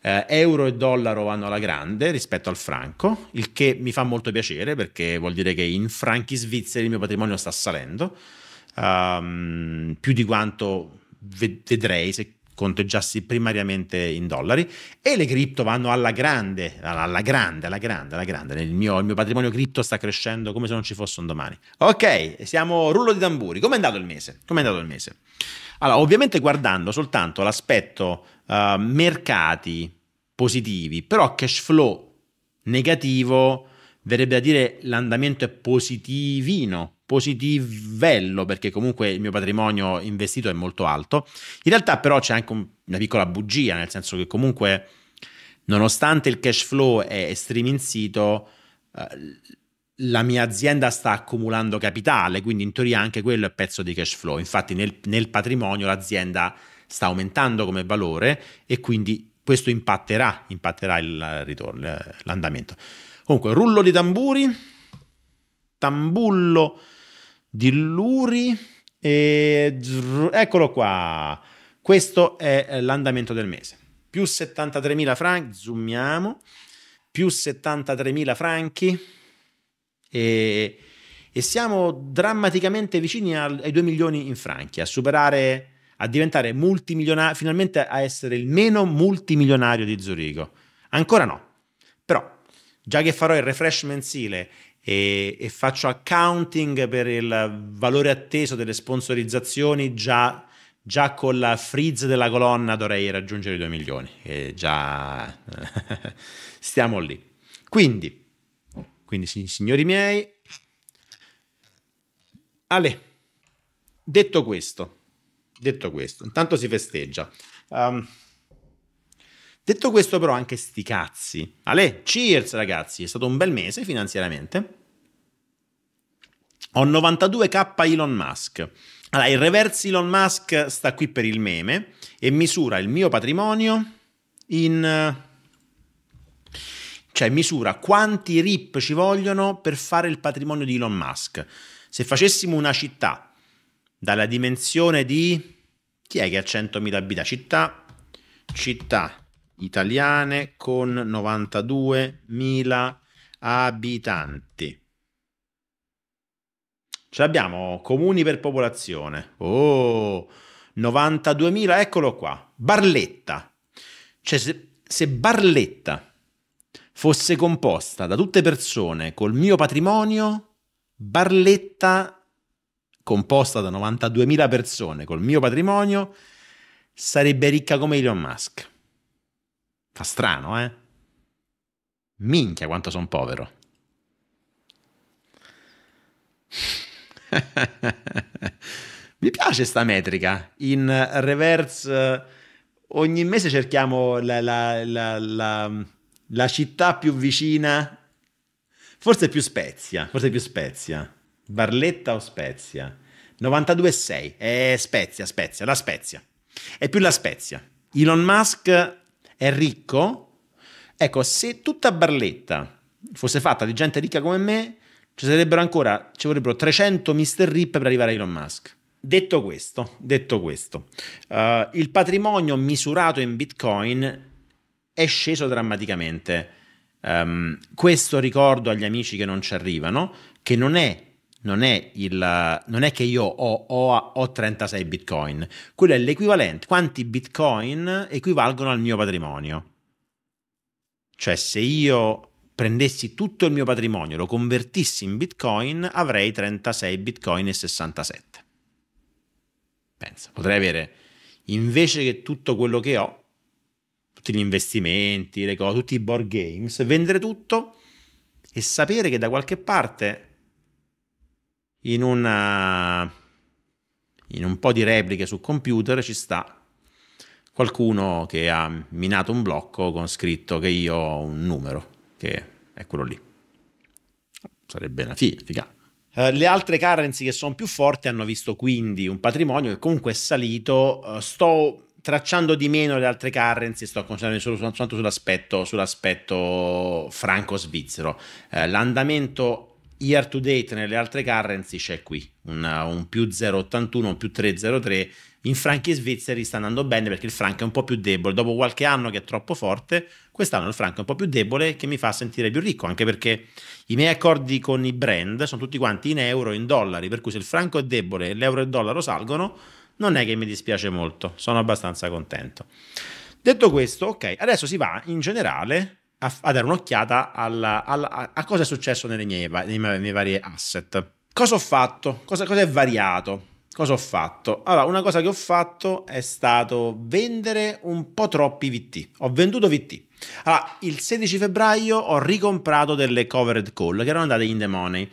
Speaker 1: eh, euro e dollaro vanno alla grande rispetto al franco, il che mi fa molto piacere perché vuol dire che in franchi svizzeri il mio patrimonio sta salendo um, più di quanto vedrei se conteggiassi primariamente in dollari e le cripto vanno alla grande, alla grande, alla grande, alla grande. Il mio, il mio patrimonio cripto sta crescendo come se non ci fosse un domani. Ok, siamo rullo di tamburi. Com'è andato il mese? Com'è andato il mese? Allora, ovviamente guardando soltanto l'aspetto eh, mercati positivi, però cash flow negativo, verrebbe da dire l'andamento è positivino, positivello, perché comunque il mio patrimonio investito è molto alto. In realtà però c'è anche un, una piccola bugia, nel senso che comunque nonostante il cash flow è striminzito, eh, la mia azienda sta accumulando capitale, quindi in teoria anche quello è pezzo di cash flow. Infatti nel, nel patrimonio l'azienda sta aumentando come valore e quindi questo impatterà, impatterà il ritorno, eh, l'andamento. Comunque, rullo di tamburi, tambullo di luri e eccolo qua. Questo è eh, l'andamento del mese. Più 73.000 franchi, zoomiamo, più 73.000 franchi e, e siamo drammaticamente vicini al, ai 2 milioni in franchi, a superare a diventare multimilionario, finalmente a essere il meno multimilionario di Zurigo. Ancora no, però già che farò il refresh mensile e, e faccio accounting per il valore atteso delle sponsorizzazioni, già, già, con la freeze della colonna dovrei raggiungere i 2 milioni, e già stiamo lì. Quindi, quindi signori miei, Ale, detto questo, detto questo, intanto si festeggia. Um, detto questo, però, anche sti cazzi. Ale, cheers, ragazzi, è stato un bel mese finanziariamente. Ho 92k Elon Musk. Allora, il reverse Elon Musk sta qui per il meme e misura il mio patrimonio in... cioè misura quanti rip ci vogliono per fare il patrimonio di Elon Musk. Se facessimo una città dalla dimensione di... Chi è che ha 100.000 abitanti? Città, città italiane con 92.000 abitanti. Ce l'abbiamo, comuni per popolazione. Oh, 92.000, eccolo qua. Barletta. Cioè, se, se Barletta fosse composta da tutte persone col mio patrimonio, Barletta composta da 92.000 persone col mio patrimonio, sarebbe ricca come Elon Musk. Fa strano, eh? Minchia quanto sono povero. Mi piace sta metrica. In reverse eh, ogni mese cerchiamo la, la, la, la città più vicina. Forse più spezia, forse più spezia. Barletta o Spezia? 92,6. Eh, Spezia, Spezia, la Spezia. È più la Spezia. Elon Musk è ricco. Ecco, se tutta Barletta fosse fatta di gente ricca come me, ci sarebbero ancora, ci vorrebbero 300 Mr. Rip per arrivare a Elon Musk. Detto questo, detto questo uh, il patrimonio misurato in Bitcoin è sceso drammaticamente. Um, questo ricordo agli amici che non ci arrivano, che non è non è, il, non è che io ho, ho, ho 36 bitcoin, quello è l'equivalente, quanti bitcoin equivalgono al mio patrimonio. Cioè se io prendessi tutto il mio patrimonio, lo convertissi in bitcoin, avrei 36 bitcoin e 67. Pensa, potrei avere invece che tutto quello che ho, tutti gli investimenti, le cose, tutti i board games, vendere tutto e sapere che da qualche parte in, una, eh, in un po' di repliche sul computer ci sta qualcuno che ha minato un blocco con scritto che io ho un numero, che è quello lì. Sarebbe una figa. figa. Uh, eh, le altre currency che sono più forti hanno visto quindi un patrimonio che comunque è salito. Uh, sto tracciando di meno le altre currency, sto concentrandomi solo, soltanto sull'aspetto, sull'aspetto franco-svizzero. Uh, l'andamento year to date nelle altre currency c'è qui una, un più 0,81 un più 3,03 in franchi svizzeri sta andando bene perché il franco è un po' più debole dopo qualche anno che è troppo forte quest'anno il franco è un po' più debole che mi fa sentire più ricco anche perché i miei accordi con i brand sono tutti quanti in euro e in dollari per cui se il franco è debole e l'euro e il dollaro salgono non è che mi dispiace molto sono abbastanza contento detto questo ok adesso si va in generale a, a dare un'occhiata alla, alla, a cosa è successo nelle mie, nei, miei, nei vari asset. Cosa ho fatto? Cosa, cosa è variato? Cosa ho fatto? Allora, una cosa che ho fatto è stato vendere un po' troppi VT. Ho venduto VT. Allora, il 16 febbraio ho ricomprato delle covered call che erano andate in the money.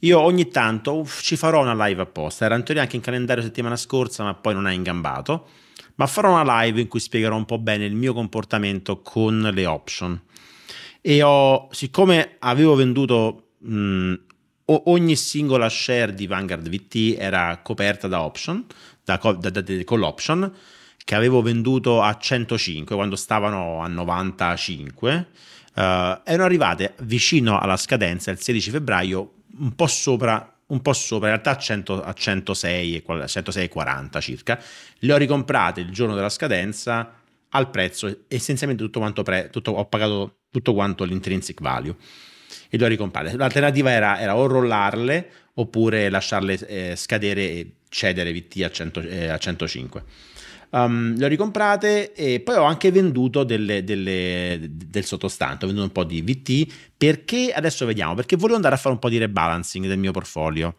Speaker 1: Io ogni tanto uff, ci farò una live apposta. Era in teoria anche in calendario settimana scorsa, ma poi non ha ingambato. Ma farò una live in cui spiegherò un po' bene il mio comportamento con le option e ho, siccome avevo venduto mh, ogni singola share di Vanguard VT era coperta da option, da, da, da, da call option, che avevo venduto a 105 quando stavano a 95, uh, eh, erano arrivate vicino alla scadenza il 16 febbraio, un po' sopra, un po sopra in realtà a, 100, a 106, 106,40 circa. Le ho ricomprate il giorno della scadenza al prezzo, essenzialmente tutto quanto pre, tutto, ho pagato tutto quanto l'intrinsic value e doveva ricompare. L'alternativa era, era, o rollarle oppure lasciarle eh, scadere e cedere VT a, 100, eh, a 105. Um, ehm, le ho ricomprate e poi ho anche venduto delle, delle, del sottostante, ho venduto un po' di VT perché adesso vediamo, perché volevo andare a fare un po' di rebalancing del mio portfolio.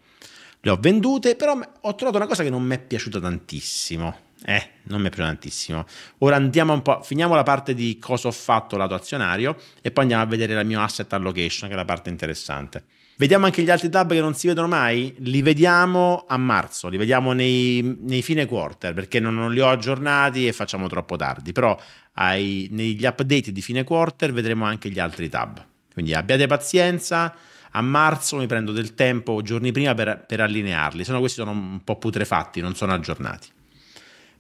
Speaker 1: Le ho vendute, però ho trovato una cosa che non mi è piaciuta tantissimo eh, non mi è più tantissimo. Ora andiamo un po', finiamo la parte di cosa ho fatto lato azionario e poi andiamo a vedere la mia asset allocation, che è la parte interessante. Vediamo anche gli altri tab che non si vedono mai, li vediamo a marzo, li vediamo nei, nei fine quarter, perché non, non, li ho aggiornati e facciamo troppo tardi, però ai, negli update di fine quarter vedremo anche gli altri tab. Quindi abbiate pazienza, a marzo mi prendo del tempo, giorni prima, per, per allinearli, se no questi sono un po' putrefatti, non sono aggiornati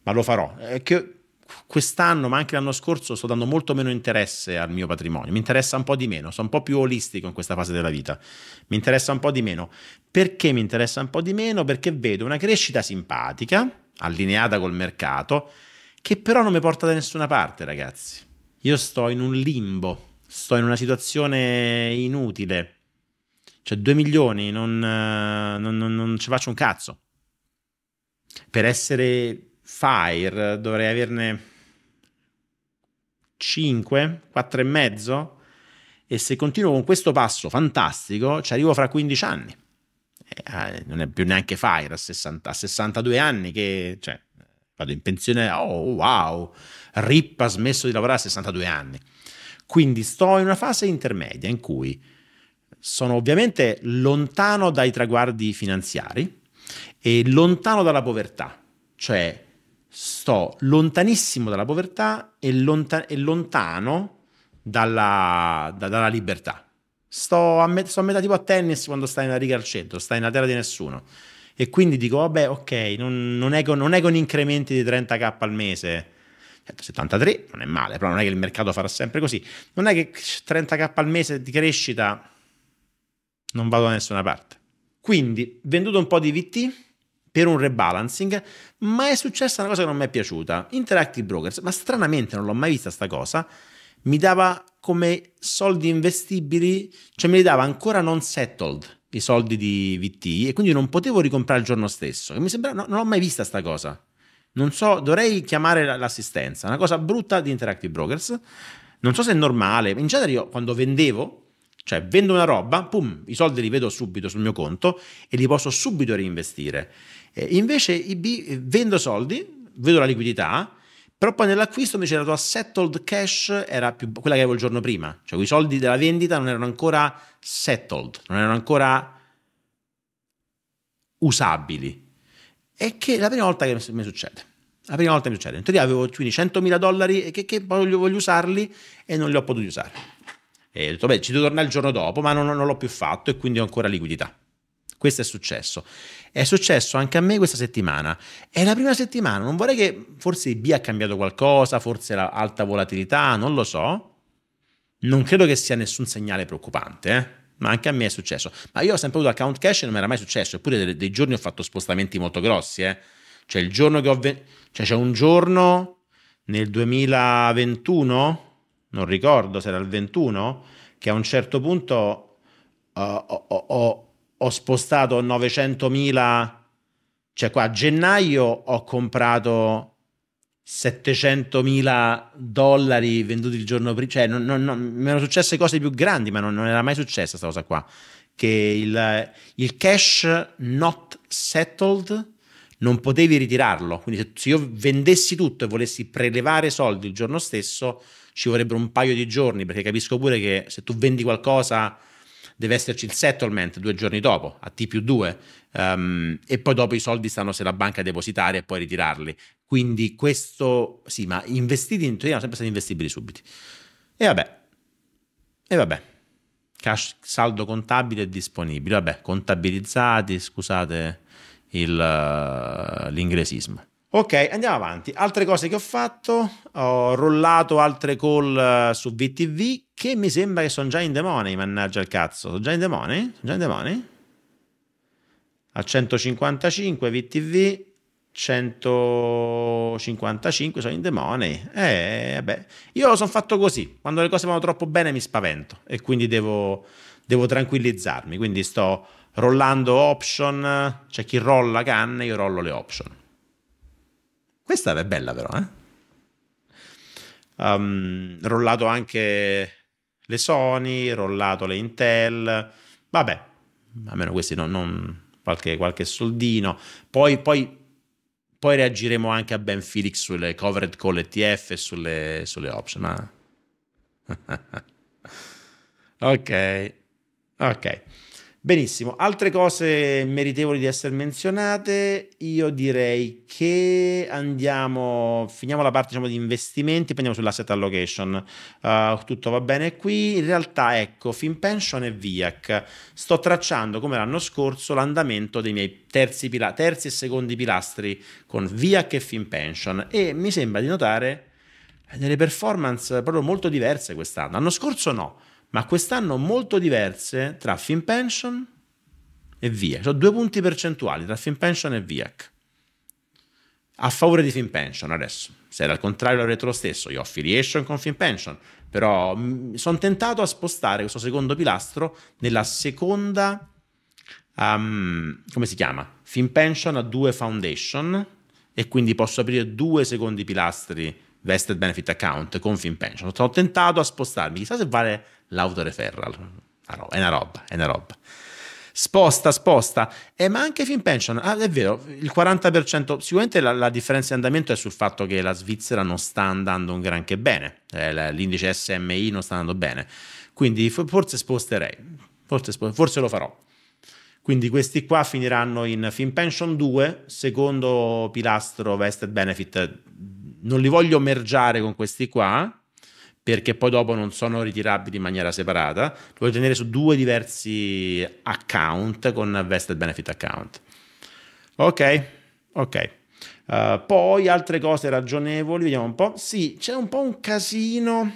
Speaker 1: ma lo farò. È eh, che quest'anno, ma anche l'anno scorso, sto dando molto meno interesse al mio patrimonio. Mi interessa un po' di meno, sono un po' più olistico in questa fase della vita. Mi interessa un po' di meno. Perché mi interessa un po' di meno? Perché vedo una crescita simpatica, allineata col mercato, che però non mi porta da nessuna parte, ragazzi. Io sto in un limbo, sto in una situazione inutile. Cioè, 2 milioni non, eh, non, non, non ci faccio un cazzo. Per essere Fire, dovrei averne 5, 4 e mezzo e se continuo con questo passo fantastico ci arrivo fra 15 anni. Eh, eh, non è più neanche Fire a, 60, a 62 anni che cioè, vado in pensione, oh wow, Rip ha smesso di lavorare a 62 anni. Quindi sto in una fase intermedia in cui sono ovviamente lontano dai traguardi finanziari e lontano dalla povertà, cioè sto lontanissimo dalla povertà e, lontan- e lontano dalla, da, dalla, libertà. Sto a, met- sto a metà tipo a tennis quando stai nella riga al centro, stai nella terra di nessuno. E quindi dico, vabbè, ok, non, non, è, con, non è con incrementi di 30k al mese. 73 non è male, però non è che il mercato farà sempre così. Non è che 30k al mese di crescita non vado da nessuna parte. Quindi, venduto un po' di VT, per un rebalancing, ma è successa una cosa che non mi è piaciuta. Interactive Brokers, ma stranamente non l'ho mai vista sta cosa, mi dava come soldi investibili, cioè me li dava ancora non settled i soldi di VT e quindi non potevo ricomprare il giorno stesso. mi sembra, no, non l'ho mai vista sta cosa. Non so, dovrei chiamare l'assistenza. Una cosa brutta di Interactive Brokers. Non so se è normale. In genere io quando vendevo, cioè vendo una roba, pum, i soldi li vedo subito sul mio conto e li posso subito reinvestire. Eh, invece IB eh, vendo soldi, vedo la liquidità, però poi nell'acquisto invece la tua settled cash era più, quella che avevo il giorno prima, cioè i soldi della vendita non erano ancora settled, non erano ancora usabili. E che la prima volta che mi succede. La prima volta che mi succede. In teoria avevo quindi 100.000 dollari che, che voglio, voglio usarli e non li ho potuti usare. E ho detto, beh, ci devo tornare il giorno dopo, ma non, non l'ho più fatto e quindi ho ancora liquidità. Questo è successo. È successo anche a me questa settimana. È la prima settimana, non vorrei che forse il B ha cambiato qualcosa, forse la alta volatilità, non lo so. Non credo che sia nessun segnale preoccupante, eh? ma anche a me è successo. Ma io ho sempre avuto account cash e non mi era mai successo, eppure dei, dei giorni ho fatto spostamenti molto grossi. Eh? Cioè il giorno che ho... Ven- cioè c'è un giorno nel 2021, non ricordo se era il 21, che a un certo punto eh, ho, ho, ho, ho spostato 900.000, cioè qua a gennaio ho comprato 700.000 dollari venduti il giorno prima, cioè non, non, non, mi erano successe cose più grandi, ma non, era mai successa questa cosa qua, che il, il cash not settled non potevi ritirarlo, quindi se io vendessi tutto e volessi prelevare soldi il giorno stesso ci vorrebbero un paio di giorni, perché capisco pure che se tu vendi qualcosa deve esserci il settlement due giorni dopo, a T più 2, um, ehm, e poi dopo i soldi stanno se la banca a depositare e poi ritirarli. Quindi questo, sì, ma investiti in teoria sono sempre stati investibili subito. E vabbè, e vabbè, cash, saldo contabile è disponibile, vabbè, contabilizzati, scusate il, uh, eh, l'ingresismo. Ok, andiamo avanti. Altre cose che ho fatto, ho rollato altre call eh, su VTV che mi sembra che sono già in the mannaggia il cazzo. Sono già in the Sono già in the A 155 VTV, 155 sono in the Eh, vabbè. Io sono fatto così, quando le cose vanno troppo bene mi spavento e quindi devo, devo tranquillizzarmi. Quindi sto rollando option, c'è chi rolla canne, io rollo le option. Questa è bella però, eh? Um, rollato anche le Sony, rollato le Intel, vabbè, almeno questi non, non qualche, qualche, soldino. Poi, poi, poi, reagiremo anche a Ben Felix sulle covered call ETF e sulle, sulle option. Ah. ok, ok. Benissimo, altre cose meritevoli di essere menzionate, io direi che andiamo, finiamo la parte diciamo, di investimenti, poi andiamo sull'asset allocation, uh, tutto va bene qui, in realtà ecco, FinPension e VIAC, sto tracciando come l'anno scorso l'andamento dei miei terzi, pila- terzi e secondi pilastri con VIAC e FinPension e mi sembra di notare delle performance proprio molto diverse quest'anno, l'anno scorso no, ma quest'anno molto diverse tra FinPension e VIAC. Sono due punti percentuali tra FinPension e VIAC. A favore di FinPension adesso. Se era al contrario avrete lo stesso. Io ho affiliation con FinPension, però mm, sono tentato a spostare questo secondo pilastro nella seconda... Um, come si chiama? FinPension ha due foundation e quindi posso aprire due secondi pilastri vested benefit account con FinPension. Sono tentato a spostarmi, chissà se vale l'autoreferral. È una roba, è una roba. Sposta, sposta, eh, ma anche Fin Pension, ah, è vero, il 40%, sicuramente la, la, differenza di andamento è sul fatto che la Svizzera non sta andando un granché bene, eh, l'indice SMI non sta andando bene, quindi forse sposterei, forse, forse lo farò. Quindi questi qua finiranno in Fin Pension 2, secondo pilastro Vested Benefit. Non li voglio mergiare con questi qua, perché poi dopo non sono ritirabili in maniera separata, lo puoi tenere su due diversi account con vested benefit account. Ok, ok. Uh, poi altre cose ragionevoli, vediamo un po'. Sì, c'è un po' un casino.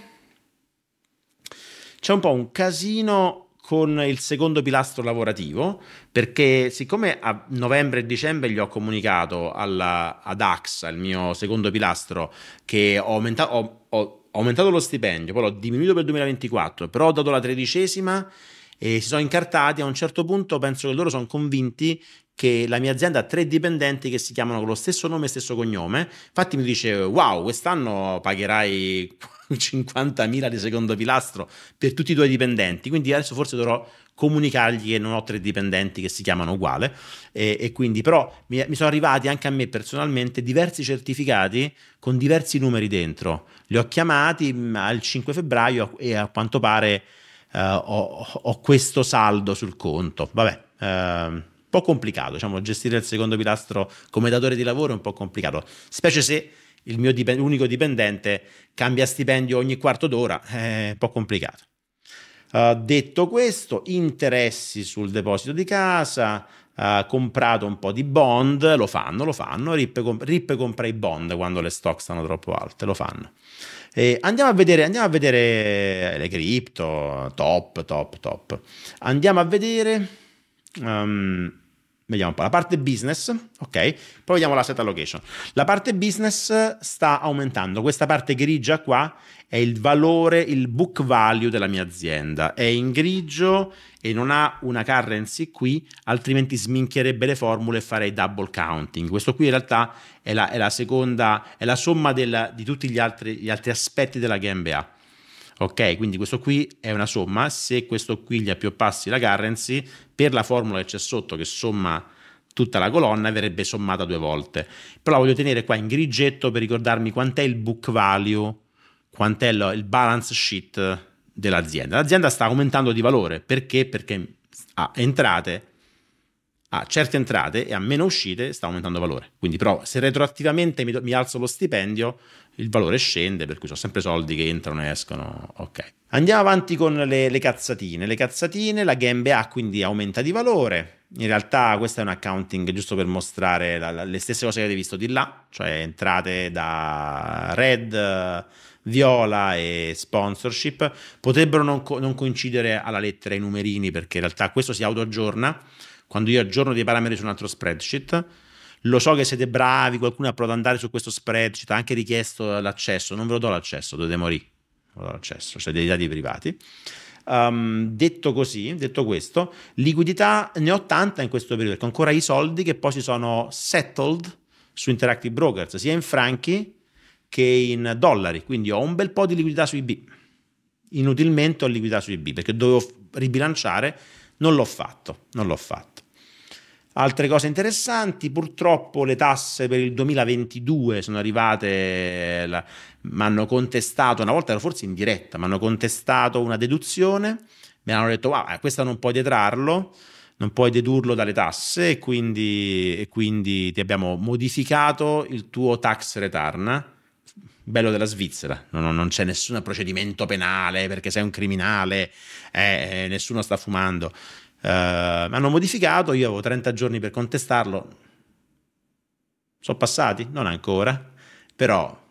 Speaker 1: C'è un po' un casino con il secondo pilastro lavorativo, perché siccome a novembre e dicembre gli ho comunicato alla, ad AXA, il mio secondo pilastro, che ho aumentato, ho, ho ho aumentato lo stipendio, poi l'ho diminuito per il 2024, però ho dato la tredicesima e si sono incartati. A un certo punto penso che loro sono convinti che la mia azienda ha tre dipendenti che si chiamano con lo stesso nome e stesso cognome. Infatti mi dice, wow, quest'anno pagherai 50.000 di secondo pilastro per tutti i tuoi dipendenti, quindi adesso forse dovrò comunicargli che non ho tre dipendenti che si chiamano uguale e, e quindi però mi, mi, sono arrivati anche a me personalmente diversi certificati con diversi numeri dentro. Li ho chiamati mm, al 5 febbraio e a quanto pare uh, ho, ho, questo saldo sul conto. Vabbè. Uh, un po' complicato, diciamo, gestire il secondo pilastro come datore di lavoro è un po' complicato, specie se il mio dipen- unico dipendente cambia stipendio ogni quarto d'ora, eh, è un po' complicato. Eh, detto questo, interessi sul deposito di casa, uh, comprato un po' di bond, lo fanno, lo fanno, Rip, comp- Rip compra i bond quando le stock stanno troppo alte, lo fanno. Eh, andiamo, a vedere, andiamo a vedere eh, le cripto, top, top, top. Andiamo a vedere... Um, Vediamo un po'. La parte business, ok? Poi vediamo l'asset allocation. La parte business sta aumentando. Questa parte grigia qua è il valore, il book value della mia azienda. È in grigio e non ha una currency qui, altrimenti sminchierebbe le formule e farei double counting. Questo qui in realtà è la, è la seconda, è la somma della, di tutti gli altri, gli altri aspetti della GmbH. Ok, quindi questo qui è una somma, se questo qui gli appioppassi la currency, per la formula che c'è sotto che somma tutta la colonna verrebbe sommata due volte. Però la voglio tenere qua in grigetto per ricordarmi quant'è il book value, quant'è il balance sheet dell'azienda. L'azienda sta aumentando di valore, perché? Perché ha entrate, A certe entrate e a meno uscite sta aumentando valore. Quindi però se retroattivamente mi, mi alzo lo stipendio, il valore scende, per cui sono sempre soldi che entrano e escono. Ok. Andiamo avanti con le, le cazzatine. Le cazzatine, la A quindi aumenta di valore. In realtà questo è un accounting giusto per mostrare la, la, le stesse cose che avete visto di là, cioè entrate da red, viola e sponsorship. Potrebbero non, co- non coincidere alla lettera i numerini perché in realtà questo si auto aggiorna. Quando io aggiorno dei parametri su un altro spreadsheet, lo so che siete bravi, qualcuno ha provato ad andare su questo spread, spreadsheet, ha anche richiesto l'accesso, non ve lo do l'accesso, dovete morire, non ve lo do l'accesso, cioè dei dati privati. Um, detto così, detto questo, liquidità ne ho tanta in questo periodo, perché ancora i soldi che poi si sono settled su Interactive Brokers, sia in franchi che in dollari, quindi ho un bel po' di liquidità sui B. Inutilmente ho liquidità sui B, perché dovevo ribilanciare, non l'ho fatto, non l'ho fatto. Altre cose interessanti, purtroppo le tasse per il 2022 sono arrivate, eh, mi hanno contestato, una volta ero forse in diretta, mi hanno contestato una deduzione, mi hanno detto wow, eh, questa non puoi detrarlo, non puoi dedurlo dalle tasse e quindi, e quindi ti abbiamo modificato il tuo tax return. Bello della Svizzera, non, non c'è nessun procedimento penale perché sei un criminale, eh, eh nessuno sta fumando. Eh, hanno modificato, io avevo 30 giorni per contestarlo. Sono passati? Non ancora, però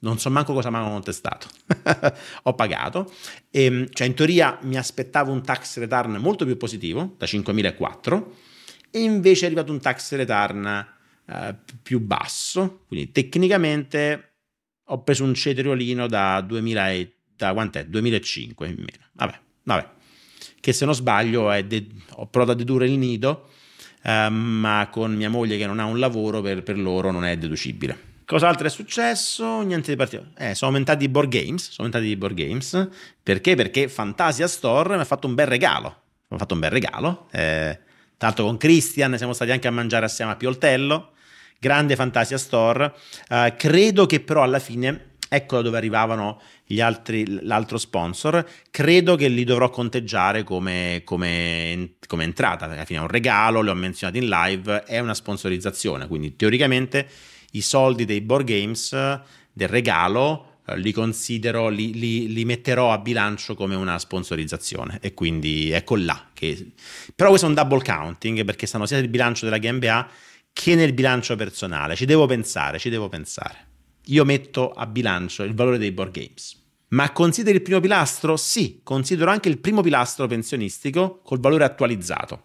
Speaker 1: non so manco cosa mi hanno contestato. Ho pagato, e, ehm, cioè in teoria mi aspettavo un tax return molto più positivo, da 5.004, e invece è arrivato un tax return eh, più basso, quindi tecnicamente ho preso un cetriolino da 2000 e, da quant'è? 2005 in meno. Vabbè, vabbè che se non sbaglio è de- ho provato a dedurre il nido, eh, ma con mia moglie che non ha un lavoro per, per loro non è deducibile. Cos'altro è successo? Niente di particolare. Eh, sono aumentati i board games. Sono aumentati i board games. Perché? Perché Fantasia Store mi ha fatto un bel regalo. Mi ha fatto un bel regalo. Eh, tanto con Christian siamo stati anche a mangiare assieme a Pioltello. Grande Fantasia Store. Eh, credo che però alla fine ecco da dove arrivavano altri, l'altro sponsor, credo che li dovrò conteggiare come, come, come entrata, perché alla fine è un regalo, le ho menzionate in live, è una sponsorizzazione, quindi teoricamente i soldi dei board games, del regalo, eh, li considero, li, li, li, metterò a bilancio come una sponsorizzazione e quindi ecco là. Che... Però questo è un double counting perché stanno sia nel bilancio della GmbH che nel bilancio personale. Ci devo pensare, ci devo pensare io metto a bilancio il valore dei board games. Ma consideri il primo pilastro? Sì, considero anche il primo pilastro pensionistico col valore attualizzato.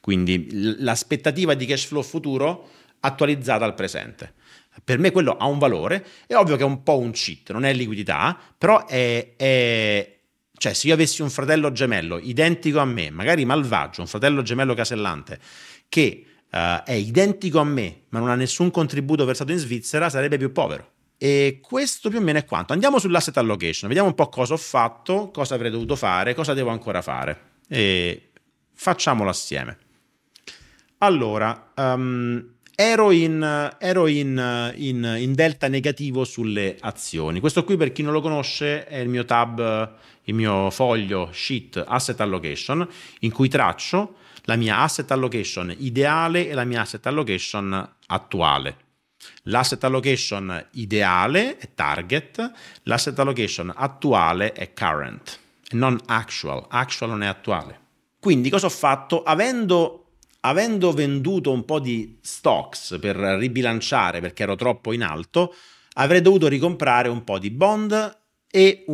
Speaker 1: Quindi l'aspettativa di cash flow futuro attualizzata al presente. Per me quello ha un valore, è ovvio che è un po' un cheat, non è liquidità, però è, è cioè, se io avessi un fratello gemello identico a me, magari malvagio, un fratello gemello casellante, che uh, è identico a me, ma non ha nessun contributo versato in Svizzera, sarebbe più povero. E questo più o meno è quanto. Andiamo sull'asset allocation, vediamo un po' cosa ho fatto, cosa avrei dovuto fare, cosa devo ancora fare. E facciamolo assieme. Allora, um, ero, in, ero in, in, in, delta negativo sulle azioni. Questo qui, per chi non lo conosce, è il mio tab, il mio foglio sheet asset allocation, in cui traccio la mia asset allocation ideale e la mia asset allocation attuale. L'asset allocation ideale è target, l'asset allocation attuale è current, non actual, actual non è attuale. Quindi cosa ho fatto? Avendo, avendo venduto un po' di stocks per ribilanciare perché ero troppo in alto, avrei dovuto ricomprare un po' di bond e,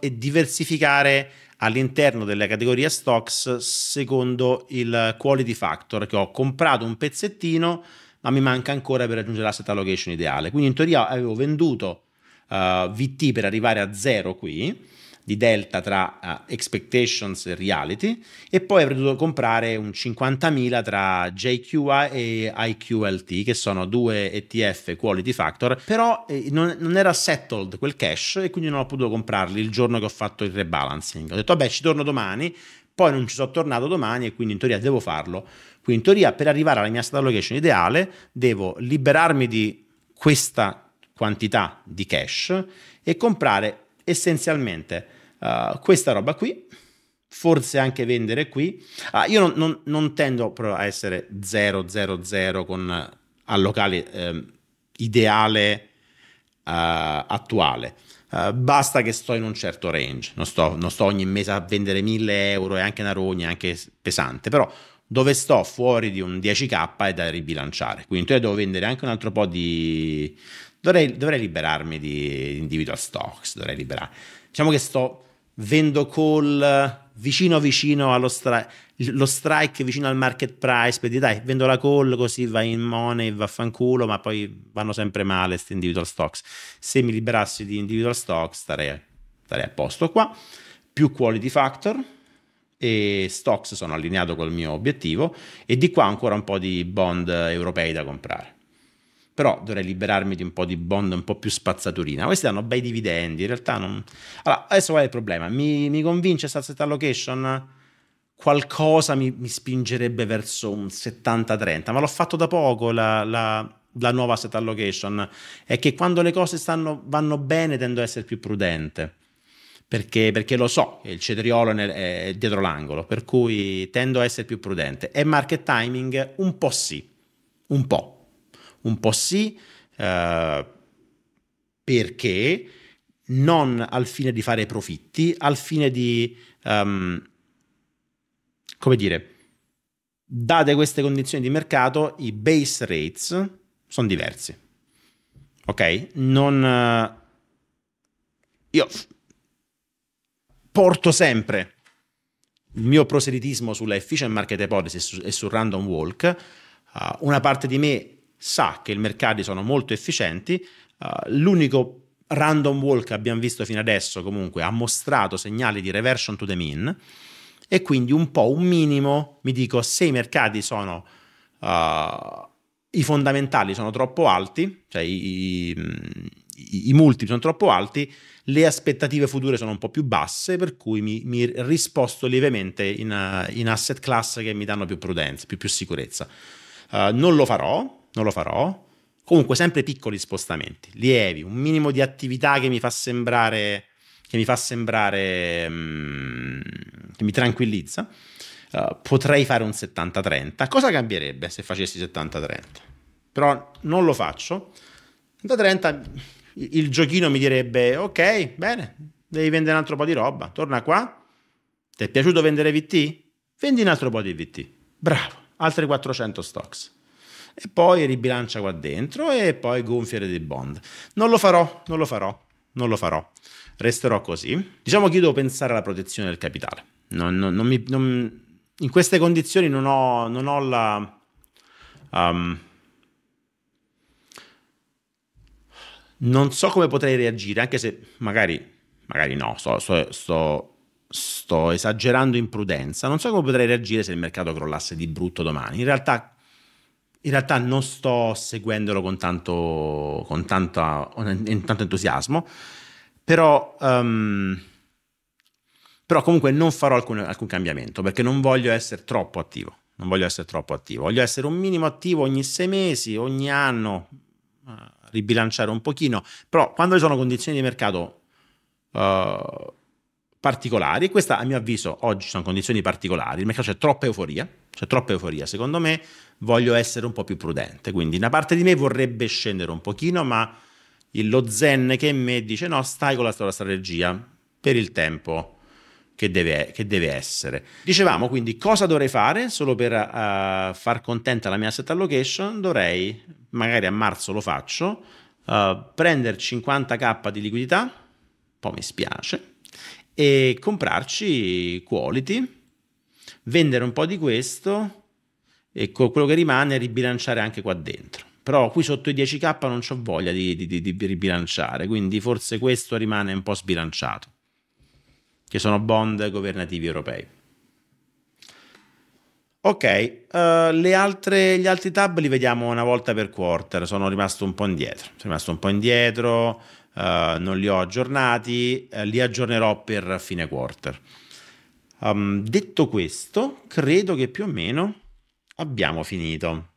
Speaker 1: e diversificare all'interno della categoria stocks secondo il quality factor che ho comprato un pezzettino ma mi manca ancora per raggiungere la set allocation ideale. Quindi in teoria avevo venduto uh, eh, VT per arrivare a zero qui, di delta tra uh, expectations e reality, e poi avrei dovuto comprare un 50.000 tra JQA e IQLT, che sono due ETF quality factor, però eh, non, non, era settled quel cash e quindi non ho potuto comprarli il giorno che ho fatto il rebalancing. Ho detto, vabbè, ci torno domani, poi non ci sono tornato domani e quindi in teoria devo farlo quindi in teoria per arrivare alla mia stat allocation ideale devo liberarmi di questa quantità di cash e comprare essenzialmente uh, questa roba qui, forse anche vendere qui. Ah, io non, non, non, tendo però a essere 000 con eh, al locale ehm, eh, ideale uh, attuale. Uh, basta che sto in un certo range, non sto, non sto, ogni mese a vendere 1000 euro, e anche una rogna, anche pesante, però dove sto fuori di un 10k è da ribilanciare. Quindi tu devo vendere anche un altro po' di... Dovrei, dovrei liberarmi di individual stocks, dovrei liberarmi. Diciamo che sto vendo call vicino vicino allo strike, lo strike vicino al market price, per dire dai, vendo la call così va in money, vaffanculo, ma poi vanno sempre male questi individual stocks. Se mi liberassi di individual stocks starei, starei a posto qua. Più quality factor, e stocks sono allineato col mio obiettivo e di qua ancora un po' di bond europei da comprare. Però dovrei liberarmi di un po' di bond un po' più spazzaturina. Questi danno bei dividendi, in realtà non... Allora, adesso qual è il problema? Mi, mi convince questa set allocation? Qualcosa mi, mi, spingerebbe verso un 70-30, ma l'ho fatto da poco la, la, la nuova set allocation. È che quando le cose stanno, vanno bene tendo ad essere più prudente perché, perché, lo so, il cetriolo è dietro l'angolo, per cui tendo a essere più prudente. E market timing un po' sì, un po', un po' sì, eh, perché non al fine di fare profitti, al fine di, um, come dire, date queste condizioni di mercato, i base rates sono diversi. Ok? Non... Io porto sempre il mio proselitismo sulla efficient market hypothesis e sul random walk, uh, una parte di me sa che i mercati sono molto efficienti, uh, l'unico random walk che abbiamo visto fino adesso comunque ha mostrato segnali di reversion to the mean e quindi un po' un minimo, mi dico, se i mercati sono... Uh, i fondamentali sono troppo alti, cioè i, i i, i multipli sono troppo alti, le aspettative future sono un po' più basse, per cui mi, mi risposto lievemente in, eh, in, asset class che mi danno più prudenza, più, più sicurezza. Uh, non lo farò, non lo farò. Comunque sempre piccoli spostamenti, lievi, un minimo di attività che mi fa sembrare, che mi fa sembrare, um, che mi tranquillizza. Uh, potrei fare un 70-30. Cosa cambierebbe se facessi 70-30? Però non lo faccio. 70-30 il giochino mi direbbe ok, bene, devi vendere un altro po' di roba, torna qua. Ti è piaciuto vendere VT? Vendi un altro po' di VT. Bravo, altri 400 stocks. E poi ribilancia qua dentro e poi gonfiere dei bond. Non lo farò, non lo farò, non lo farò. Resterò così. Diciamo che io devo pensare alla protezione del capitale. Non, non, non mi, in queste condizioni non ho, ho la... Um, non so come potrei reagire, anche se magari, magari no, sto, sto, sto, sto esagerando in prudenza, non so come potrei reagire se il mercato crollasse di brutto domani. In realtà, in realtà non sto seguendolo con tanto, con tanta, con tanto entusiasmo, però... Um, però comunque non farò alcun, alcun, cambiamento perché non voglio essere troppo attivo. Non voglio essere troppo attivo, voglio essere un minimo attivo ogni sei mesi, ogni anno, ah, ribilanciare un pochino, però quando ci sono condizioni di mercato uh, particolari, questa a mio avviso oggi sono condizioni particolari, il mercato c'è troppa euforia, c'è troppa euforia, secondo me voglio essere un po' più prudente, quindi una parte di me vorrebbe scendere un pochino, ma lo zen che in me dice no, stai con la tua strategia per il tempo che deve, che deve, essere. Dicevamo quindi cosa dovrei fare solo per uh, far contenta la mia asset allocation? Dovrei, magari a marzo lo faccio, uh, eh, prendere 50k di liquidità, poi mi spiace, e comprarci quality, vendere un po' di questo e con quello che rimane ribilanciare anche qua dentro. Però qui sotto i 10k non ho voglia di, di, di, di ribilanciare, quindi forse questo rimane un po' sbilanciato che sono bond governativi europei. Ok, uh, altre, gli altri tab li vediamo una volta per quarter, sono rimasto un po' indietro, sono rimasto un po' indietro, uh, non li ho aggiornati, uh, li aggiornerò per fine quarter. Um, detto questo, credo che più o meno abbiamo finito.